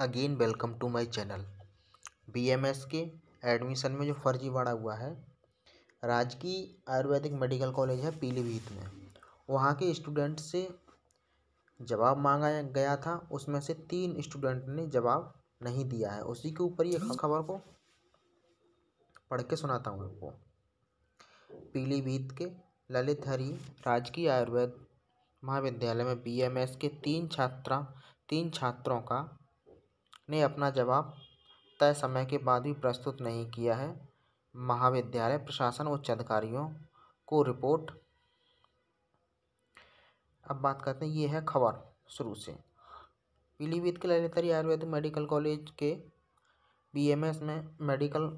again welcome to my channel BMS के admission में जो फर्जीवाड़ा हुआ है राजकीय आयुर्वेदिक मेडिकल कॉलेज है पीलीभीत में वहाँ के स्टूडेंट से जवाब मांगा गया था उसमें से तीन स्टूडेंट ने जवाब नहीं दिया है उसी के ऊपर ये खबर को पढ़ के सुनाता हूँ आपको पीलीभीत के ललित हरी राजकीय आयुर्वेद महाविद्यालय में बीएमएस के तीन छात्रा तीन छात्रों का ने अपना जवाब तय समय के बाद भी प्रस्तुत नहीं किया है महाविद्यालय प्रशासन उच्च अधिकारियों को रिपोर्ट अब बात करते हैं ये है खबर शुरू से पीलीभीत के ललितरी आयुर्वेद मेडिकल कॉलेज के बीएमएस में मेडिकल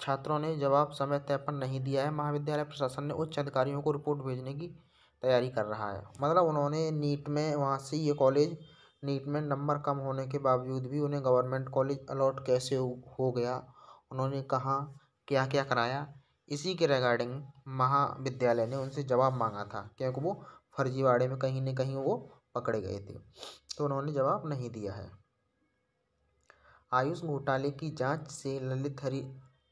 छात्रों ने जवाब समय तय पर नहीं दिया है महाविद्यालय प्रशासन ने उच्च अधिकारियों को रिपोर्ट भेजने की तैयारी कर रहा है मतलब उन्होंने नीट में वहाँ से ये कॉलेज नीट में नंबर कम होने के बावजूद भी उन्हें गवर्नमेंट कॉलेज अलॉट कैसे हो गया उन्होंने कहाँ क्या क्या कराया इसी के रिगार्डिंग महाविद्यालय ने उनसे जवाब मांगा था क्योंकि वो फर्जीवाड़े में कहीं न कहीं वो पकड़े गए थे तो उन्होंने जवाब नहीं दिया है आयुष घोटाले की जांच से ललित हरी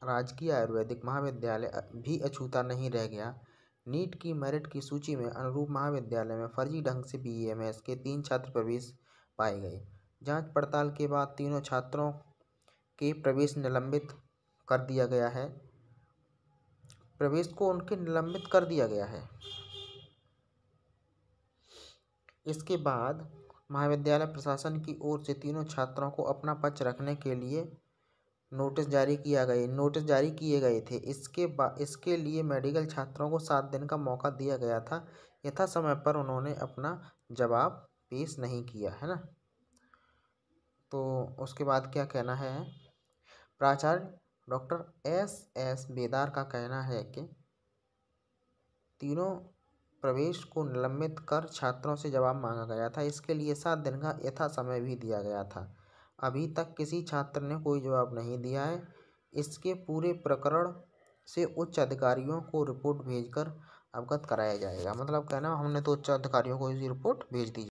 राजकीय आयुर्वेदिक महाविद्यालय भी अछूता नहीं रह गया नीट की मेरिट की सूची में अनुरूप महाविद्यालय में फर्जी ढंग से बी के तीन छात्र प्रवेश पाए गए जाँच पड़ताल के बाद तीनों छात्रों के प्रवेश निलंबित कर दिया गया है प्रवेश को उनके निलंबित कर दिया गया है इसके बाद महाविद्यालय प्रशासन की ओर से तीनों छात्रों को अपना पक्ष रखने के लिए नोटिस जारी किया गया नोटिस जारी किए गए थे इसके बाद इसके लिए मेडिकल छात्रों को सात दिन का मौका दिया गया था यथा समय पर उन्होंने अपना जवाब पेश नहीं किया है ना तो उसके बाद क्या कहना है प्राचार्य डॉक्टर एस एस बेदार का कहना है कि तीनों प्रवेश को निलंबित कर छात्रों से जवाब मांगा गया था इसके लिए सात दिन का यथा समय भी दिया गया था अभी तक किसी छात्र ने कोई जवाब नहीं दिया है इसके पूरे प्रकरण से उच्च अधिकारियों को रिपोर्ट भेजकर अवगत कराया जाएगा मतलब कहना हमने तो उच्च अधिकारियों को इसकी रिपोर्ट भेज दी